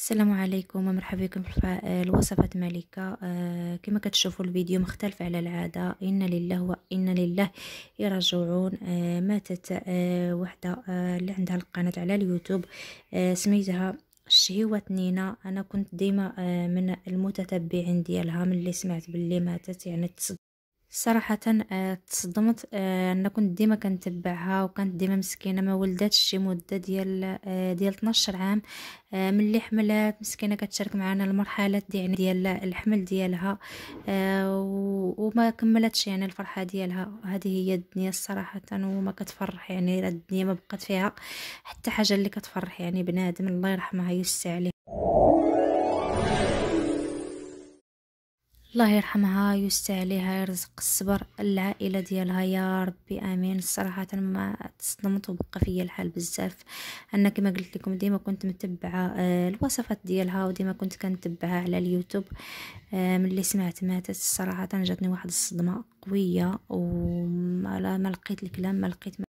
السلام عليكم ومرحبا بكم في الوصفات ملكة آه، كما كتشوفوا الفيديو مختلف على العادة إن لله وإن لله يرجعون آه، ماتت آه، وحدة اللي عندها القناة على اليوتيوب سميتها الشهيوة نينا أنا كنت ديما من المتتبعين ديالها من اللي سمعت باللي ماتت يعني صراحة آه، تصدمت آه، انا كنت ديما كنتبعها وكانت ديما مسكينه ما ولداتش شي مده ديال آه، ديال 12 عام ملي حملات مسكينه كتشارك معنا المرحلة ديال يعني ديال الحمل ديالها وما كملتش يعني الفرحه ديالها هذه هي الدنيا صراحه وما كتفرح يعني الدنيا ما بقات فيها حتى حاجه اللي كتفرح يعني بنادم الله يرحمها يوسع عليه الله يرحمها يوسع عليها يرزق الصبر العائلة ديالها يا ربي امين صراحة ما تصدمت وبقى فيا الحال بزاف انا كما قلت لكم ديما كنت متبعة آه، الوصفات ديالها وديما كنت كنتبعها على اليوتيوب آه، ملي سمعت ماتت صراحة جاتني واحد الصدمة قوية وما لقيت الكلام ما لقيت